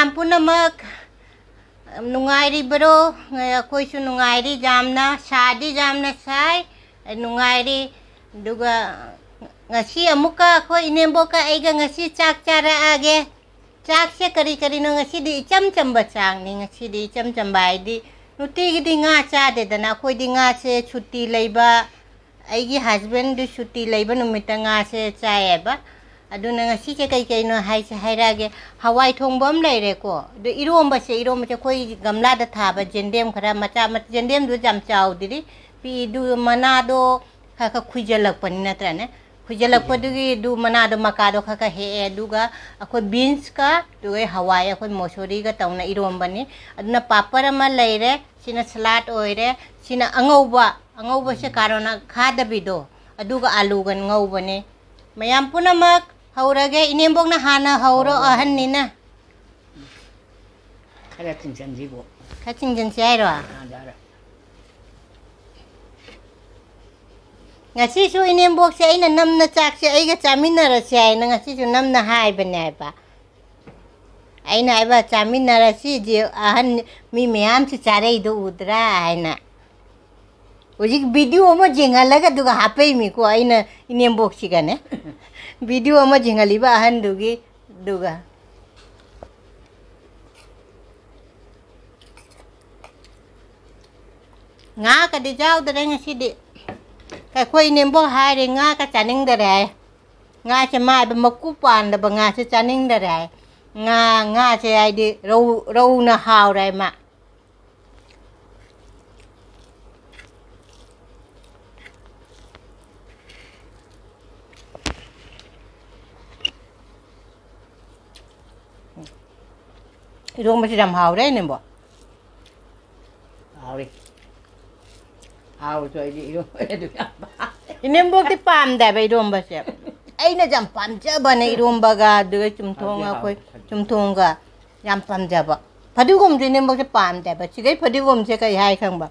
मैम पुनमक नुंगायरी बरो कोई सु नुंगायरी जामना शादी जामना साय नुंगायरी दुगा गसी अमुका को इनेबो का एगा गसी चाक चारा आगे चाक से करी करी नो गसी दी चम चम बचांग नि गसी दी चम चम बाय दी नुती गी दी गा चा दे दना कोई दी गा से छुट्टी लेबा एगी हस्बैंड दी छुट्टी लेबा नु मिटंगा से चाय बा ꯑꯗꯨꯅ ꯉꯁꯤꯁꯦ ꯀꯩ ꯀꯩꯅꯣ ꯍꯥꯏꯁꯦ ꯍꯥꯏꯔꯛꯑꯒꯦ ꯍꯋꯥꯏ ꯊꯣꯡꯕ ꯑꯃ ꯂꯩꯔꯦꯀꯣ ꯑꯗꯣ ꯏꯔꯣꯝꯕꯁꯦ ꯏꯔꯣꯝꯕꯁꯦ ꯑꯩꯈꯣꯏ ꯒꯝꯂꯥꯗ ꯊꯥꯕ ꯖꯦꯟꯗꯦꯝ ꯈꯔ ꯃꯆꯥ ꯖꯦꯟꯗꯦꯝꯗꯨ ꯌꯥꯝ ꯆꯥꯎꯗ꯭ꯔꯤ ꯄꯤꯗꯨ ꯃꯅꯥꯗꯣ ꯈꯔ ꯈꯔ ꯈꯨꯏꯖꯜꯂꯛꯄꯅꯤ ꯅꯠꯇ꯭ꯔꯅꯦ ꯈꯨꯏꯖꯜꯂꯛꯄꯗꯨꯒꯤ ꯑꯗꯨ ꯃꯅꯥꯗꯣ ꯃꯀꯥꯗꯣ ꯈꯔ ꯈꯔ ꯍꯦꯛꯑꯦ ꯑꯗꯨꯒ ꯑꯩꯈꯣꯏ ꯕꯤꯟꯁꯀ ꯑꯗꯨꯒ ꯍꯋꯥꯏ ꯑꯩꯈꯣꯏ ꯃꯣꯁꯣꯔꯤꯒ ꯇꯧꯅ ꯏꯔꯣꯝꯕꯅꯤ ꯑꯗꯨꯅ ꯄꯥꯄꯔ ꯑꯃ ꯂꯩꯔꯦ ꯁꯤꯅ ꯁꯂꯥꯠ ꯑꯣꯏꯔꯦ ꯁꯤꯅ ꯑꯉꯧꯕ ꯑꯉꯧꯕꯁꯦ ꯀꯥꯔꯣꯅ ꯈꯥꯗꯕꯤꯗꯣ ꯑꯗꯨꯒ ꯑꯥꯂꯨꯒ ꯉꯧꯕꯅꯦ ꯃꯌꯥꯝ ꯄꯨꯝꯅꯃꯛ हौरगे इनेमबोकना हाना हौरो अहननिना खरा चिंजनजीबो खरा चिंजनसी आइरो हां जारा ngasisu inembokse aina namna chakse aiga chaminarasi aina ngasisu namna haibane aiba aina aiba chaminarasi je ahan mi meyam se chare ido udra aina ujik video mo jenga laga duga hapai mi ko aina inembokse gane video ama jingali ba ahan dugi duga nga ka de jaw da nga si de ka khoi nem bo hai de nga ka chaning da rai nga che mai ba maku pan da ba nga che chaning da rai nga nga che ai de rau rau na hao rai ma ruộng mình làm hào đấy nè bỏ hào đi hào rồi đi ruộng nên bốc thì pam đẹp ấy ruộng bác sẹp ai nè chẳng pam chả bận ấy ruộng bác à đưa chum thong à khôi chum thong cả làm pam chả bận phải đi gom rồi nên bốc thì pam đấy bác chỉ cái phải đi gom chỉ cái hai sao bác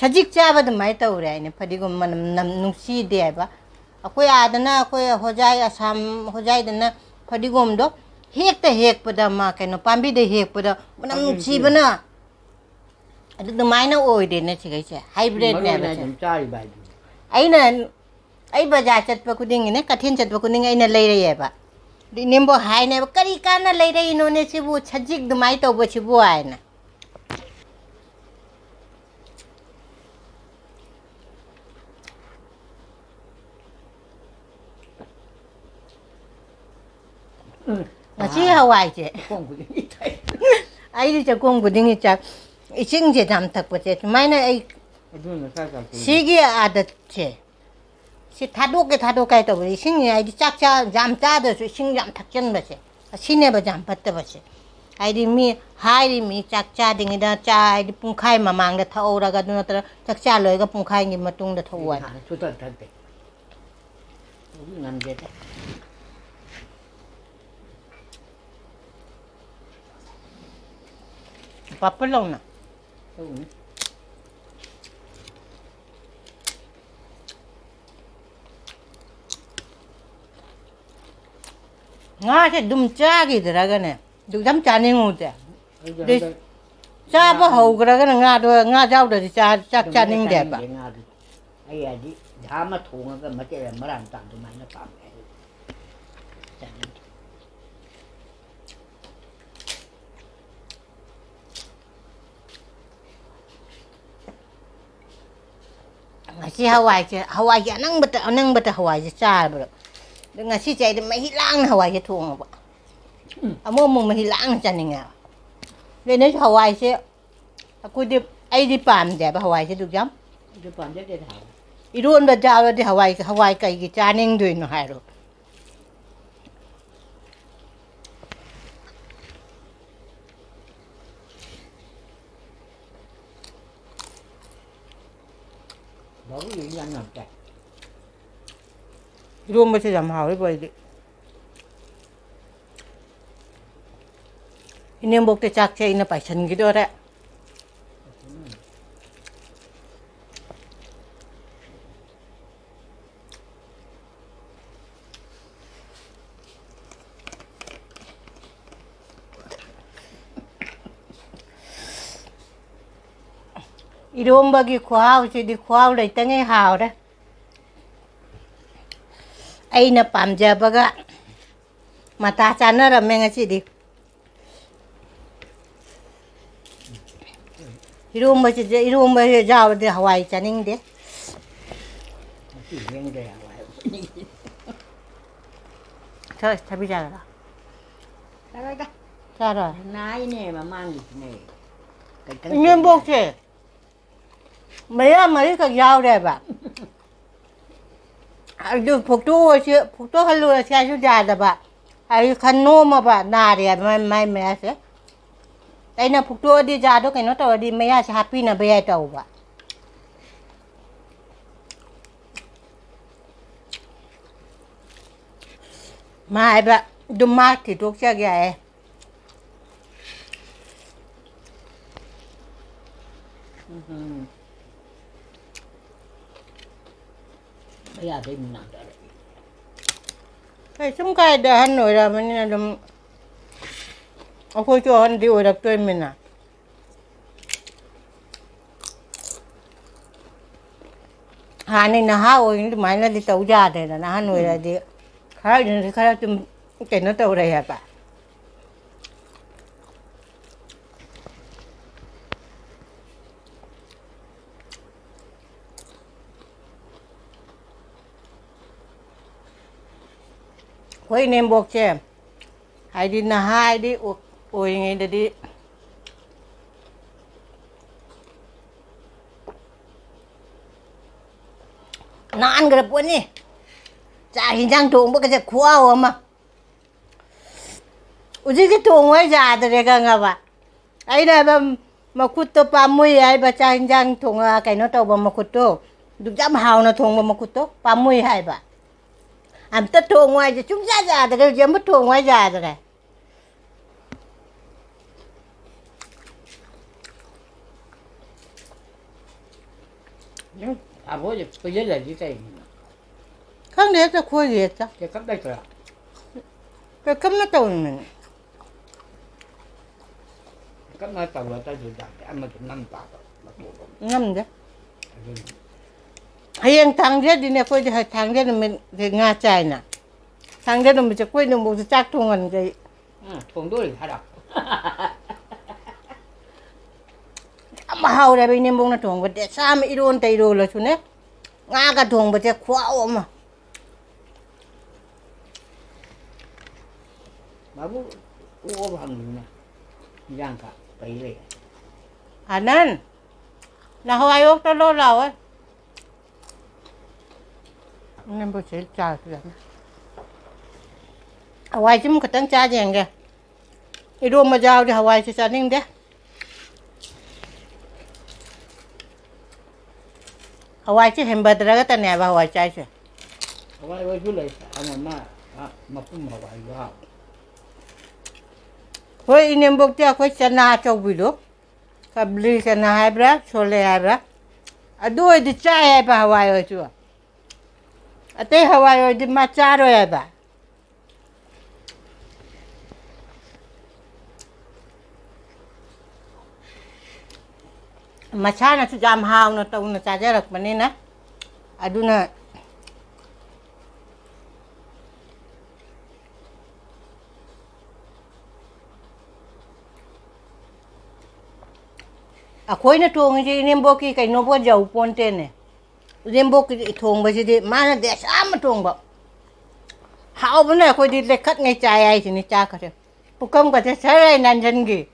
chưa cha thì mai tàu rồi nè phải đi gom mà nằm nung si đẹp bác đó ꯍꯦꯛꯇ ꯍꯦꯛꯄꯗ ꯃꯥ ꯀꯩꯅꯣ ꯄꯥꯝꯕꯤꯗ ꯍꯦꯛꯄꯗ ꯃꯅꯝ ꯅꯨꯡꯁꯤꯕꯅ ꯑꯗꯨ ꯑꯗꯨꯃꯥꯏꯅ ꯑꯣꯏꯗꯦꯅ ꯁꯤꯈꯩꯁꯦ ꯍꯥꯏꯕ꯭ꯔꯦꯗꯅꯦꯕ ꯑꯩꯅ ꯑꯩ ꯕꯖꯥꯔ ꯆꯠꯄ ꯈꯨꯗꯤꯡꯒꯤꯅꯦ ꯀꯩꯊꯦꯜ ꯆꯠꯄ ꯈꯨꯗꯤꯡꯒꯤ ꯑꯩꯅ ꯂꯩꯔꯛꯑꯦꯕ ꯑꯗꯨ ꯏꯅꯦꯝꯕꯣ ꯍꯥꯏꯅꯦꯕ ꯀꯔꯤ ꯀꯥꯟꯅ ꯂꯩꯔꯛꯏꯅꯣꯅꯦ ꯁꯤꯕꯨ ꯁꯖꯤꯛ ꯑꯗꯨꯃꯥꯏꯅ ꯇꯧꯕꯁꯤꯕꯨ ꯍꯥꯏꯅ Mm. ꯉꯁꯤ ꯍꯋꯥꯏꯁꯦ ꯑꯩꯒꯤ ꯆꯥꯛꯈꯣꯝ ꯈꯨꯗꯤꯡꯒꯤ ꯆꯥꯛ ꯏꯁꯤꯡꯁꯦ ꯌꯥꯝ ꯊꯛꯄꯁꯦ ꯁꯨꯃꯥꯏꯅ ꯑꯩ ꯁꯤꯒꯤ ꯑꯥꯗꯠꯁꯦ ꯁꯤ 타도게 타도게 또 우리 신이 아이디 짝짝 잠 짜도 신이 잠 탁전버지 신에버 잠 받더버지 아이디 미 하이리 미 짝짜딩이다 짜 아이디 뿡카이 마망가 타오라가 누나들 짝짜 로이가 뿡카이니 마뚱다 타오와 좋다 단데 우리 남자다 papalong na. Ayun. nga thế đum cha gì thế ra cái này đục đám cha nên ngu thế đi cha bao hậu cái cái nga đôi nga giao được cha cha cha nên đẹp à ai đi thả mà thùng cái mà cái mà làm tạm tụi mày nó tạm cái งาชีฮาวายจะฮาวายนั่งบัตนั่งบัตฮาวายจะจ้าบ่ดึงาชีใจไม่หิลังฮาวายจะทวงบ่เอามุมึงไม่หิลังจะนี่ไงเรนนี่ฮาวายเชียกูดิไอ้ดิปามเดบฮาวายเชียดูจงดิปามเดบเดาอีรุ่นบัตรจ้าบัตรฮาวายฮาวายกับอีกจานึงด้วยนะฮารู我有烟能带。รวมไม่ใช่ยำหาวได้ไปดินเนมบอกจะจากเชอินไปฉนกี่ตัวแหละ ꯏꯔꯣꯝꯕꯒꯤ ꯈꯨꯍꯥꯎꯁꯤꯗꯤ ꯈꯨꯍꯥꯎ ꯂꯩꯇꯉꯩ ꯍꯥꯎꯔꯦ ꯑꯩꯅ ꯄꯥꯝꯖꯕꯒ ꯃꯇꯥ ꯆꯥꯅꯔꯝꯃꯦ ꯉꯁꯤꯗꯤ ꯏꯔꯣꯝꯕꯁꯤꯗ ꯏꯔꯣꯝꯕꯁꯦ ꯌꯥꯎꯔꯗꯤ ꯍꯋꯥꯏ ꯆꯥꯅꯤꯡꯗꯦ ꯈꯔ ꯊꯥꯕꯤꯖꯔꯒ ꯆꯥꯔꯣꯏ ꯆꯥꯔꯣꯏ ꯅꯥꯏꯅꯦ ꯃꯃꯥꯡꯒꯤꯁꯤꯅꯦ ꯏꯅꯦꯝꯕꯣꯛꯁꯦ mấy mấy cái dao đây bà đừng à, phục tu chứ phục tu hay luôn xe chú già đó bà ai à, khăn nô mà bà nà đi mai mai mẹ thế, đây là phục tu đi già đó cái nó tao đi mấy sẽ happy bây giờ tao bà mai bà đúng mát thì thuốc xe gà Mm-hmm. Some guy the hand or a man, of course, you on the order to a minute. Hani na ha o yung dumain na di tau jade na na hanoy na di. Kaya yun di kaya tum kaya na tau rin pa. Với anh bọc buộc chè Hai đi na hai đi Ôi ngay đây đi Naan cái đập ni cha hình trang thùng bốc cái chè khóa hồ mà Ôi cái thùng ấy già từ đây cơ ngờ bà Ấy này bà ꯃꯈꯨꯠꯇꯣ ꯄꯥꯝꯃꯨꯏ ꯍꯥꯏꯕ ꯆꯥꯛ ꯌꯦꯟꯁꯥꯡ ꯊꯣꯡꯉ ꯀꯩꯅꯣ ꯇꯧꯕ ꯃꯈꯨꯠꯇꯣ ꯑꯗꯨꯛ ꯌꯥꯝ ꯍꯥꯎꯅ ꯊꯣꯡꯕ ꯃꯈꯨꯠꯇꯣ ꯄꯥꯝꯃꯨꯏ ꯍꯥꯏꯕ àm tất thua ngoài giờ chúng ra già thì giờ mất thua ngoài già rồi này 아버지 그 여자 진짜 그럼 내가 구해야겠다 내가 깜짝 거야 그 깜났다 오면 깜났다고 왔다 줄다 아마 좀 남다 남자 Hayang tangja di na koi di hai tangja na me di nga chai na. Tangja na me chakoi na mo di chak tungan gai. Tong dul hara. Tama hau da bini mong na tong ba de sa me iron ta iron la chune. Nga ka tong ba de kwa o ma. Babu uo bang na. Yang ka pai le. Anan. Nahawayok lâu ấy nem bu chil cha rồi Hawaii chứ mình tăng cha gì kìa đi đua mà giao đi Hawaii sẽ cho nên đấy Hawaii chứ hem bật ra cái tên này Hawaii chai chứ Hawaii với chú lấy à, anh em mà mà cũng Hawaii đó Hoi anh em bốc tiêu khoi chana cho vui đó Kabli chana hai bra, chole hai bra. Adu à, thì chai hai bà Hawaii ở à. ꯑꯇꯩ ꯍꯋꯥꯏ ꯑꯣꯏꯔꯗꯤ ꯃꯥ ꯆꯥꯔꯣꯏꯕ ꯃꯁꯥꯅꯁꯨ ꯌꯥꯝ ꯍꯥꯎꯅ ꯇꯧꯅ ꯆꯥꯖꯔꯛꯄꯅꯤꯅ ꯑꯗꯨꯅ ꯑꯩꯈꯣꯏꯅ ꯊꯣꯡꯉꯤꯁꯦ ꯏꯅꯦꯝꯕꯣꯛꯀꯤ ꯀꯩꯅꯣꯕꯣ ꯌꯧ ꯄꯣꯟꯇꯦꯅꯦ ꯔꯦꯝꯕꯣꯛꯀꯤ ꯊꯣꯡꯕꯁꯤꯗꯤ ꯃꯥꯅꯗꯤ ꯑꯁꯥꯝꯕ ꯊꯣꯡꯕ ꯍꯥꯎꯕꯅ ꯑꯩꯈꯣꯏꯗꯤ ꯂꯩꯈꯠꯉꯩ ꯆꯥꯏ ꯍꯥꯏꯁꯤꯅꯤ ꯆꯥꯈ꯭ꯔꯦ ꯄꯨꯀꯝꯒꯁꯦ ꯁꯔ ꯅꯥꯟꯖꯟꯈꯤ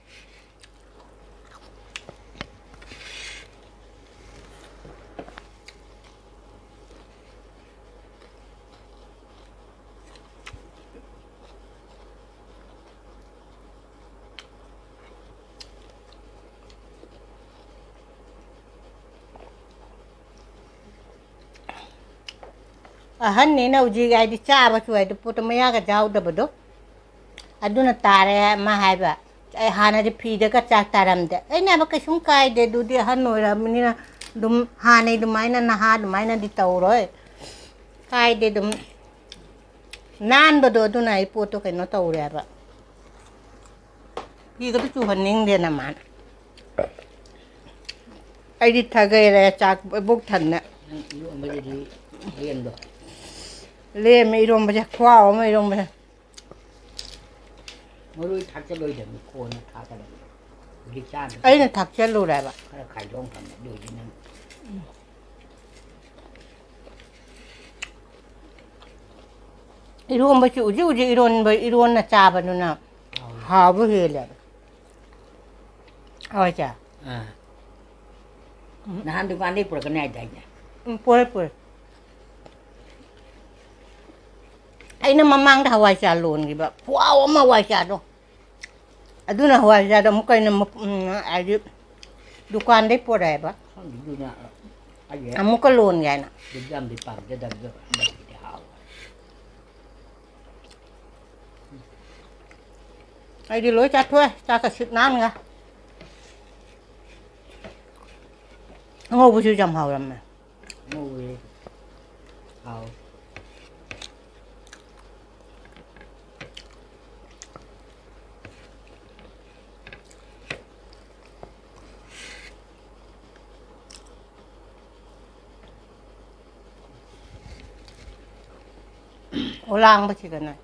ꯑꯍꯟꯅꯤꯅ ꯍꯧꯖꯤꯛ ꯍꯥꯏꯗꯤ ꯆꯥꯕꯁꯨ ꯍꯥꯏꯗꯤ ꯄꯣꯠꯇꯣ ꯃꯌꯥꯒ ꯆꯥꯍꯧꯗꯕꯗꯣ ꯑꯗꯨꯅ ꯇꯥꯔꯦ ꯃꯥ ꯍꯥꯏꯕ ꯑꯩ ꯍꯥꯟꯅꯗꯤ ꯐꯤꯗꯒ ꯆꯥꯛ ꯇꯥꯔꯝꯗꯦ ꯑꯩꯅ ꯍꯥꯏꯕ ꯀꯩꯁꯨꯝ ꯀꯥꯏꯗꯦ ꯑꯗꯨꯗꯤ ꯑꯍꯟ ꯑꯣꯏꯔꯕꯅꯤꯅ ꯑꯗꯨꯝ ꯍꯥꯟꯅꯩ ꯑꯗꯨꯃꯥꯏꯅ ꯅꯍꯥ ꯑꯗꯨꯃꯥꯏꯅꯗꯤ ꯇꯧꯔꯣꯏ ꯀꯥꯏꯗꯦ ꯑꯗꯨꯝ ꯅꯥꯟꯕꯗꯣ ꯑꯗꯨꯅ ꯑꯩ ꯄꯣꯠꯇꯣ ꯀꯩꯅꯣ ꯇꯧꯔꯦꯕ ꯐꯤꯒꯗꯣ ꯆꯨꯍꯟꯅꯤꯡꯗꯦꯅ ꯃꯥꯅ ꯑꯩꯗꯤ ꯊꯥꯒꯩꯔꯦ ꯆꯥꯛ ꯄꯨꯛ ꯊꯟꯅ เล่ไม่ลงไปจะคว้าไม่ลงไปมรู้ทักจะเลยเดี๋ยวมีโคนทักอะไรลยดิจ้านไอ้เนี่ยทักจะรู้ได้ปะไข่ร้องทำดูที่นั่นอีรวมไปจู่จู่จะอีรวนไปอีรวนนะจ้าปนู่นน่ะหาบุหรีเลยเอาจ้ะอ่นะฮะดูการนี้ปวดกันแน่ใจเนี่ยปวดปวด aina mamang da hawai sa lon gi ba wow ma hawai sa do aduna hawai sa do mukai na mm, aji dukan nào po dai ba aduna amu ah, ka lon ga na dam di par da dam da ai đi lối cha thôi cha cả sức nan nga ngô bù chú chầm hầu lắm mà, ngô bù hầu ô lang bất chỉ cần này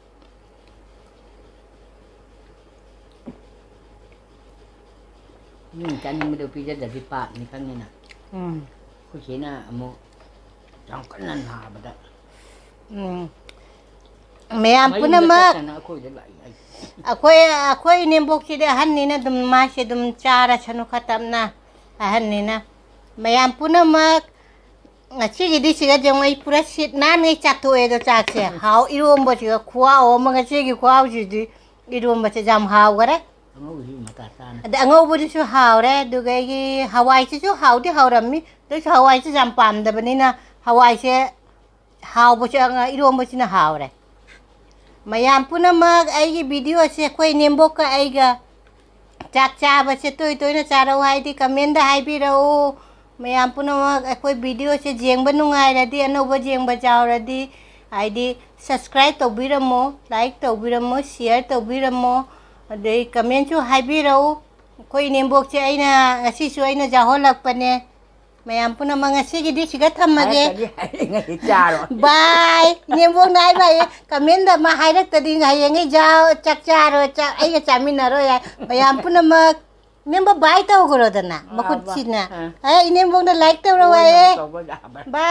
nhưng cái này mới được pizza dari pak ni kan hmm. hmm. ni na hmm ku sina mo jangkan nan ha bada hmm mayam punamak akwai akwai ne boki da hanni na dum mashi dum chara chanu khatam na hanni na mayam punamak ngachigi siga jengwei pura sit nan ngai chatu e do chakse hau irom ba siga khuwa o ma ngachigi khuwa ji di irom ba jam hau gare da angau bu su hau re du gai gi hawai chi su hau di hau rammi do hawai chi jam pam da bani na hawai che hau bu cha irom ba chi na hau re mayam puna ma ai gi video se koi nembo ka ai ga chak cha ba se toi toi na charau hai di comment da hai bi rao मैं पूर्णमक अखोई से जेंब नुंगाइरदी अनब जेंब चावरदी ID subscribe तौबीरमो लाइक तौबीरमो शेयर तौबीरमो अदई कमेंट छु हाइबीरऊ अखोई नेमबोक से आइना ngasi छु आइना जाहोलपने मैम पूर्णमक ngasi की दी सिगा थमगे बाय नेमबोक नाय बाय कमेंट मा हाइरक तदी हायेंगे जाओ चक चारो चा आइना चामिनरो या मैम पूर्णमक nem bai tao gorodana makut chinna ai nem bong da like tao rawai ba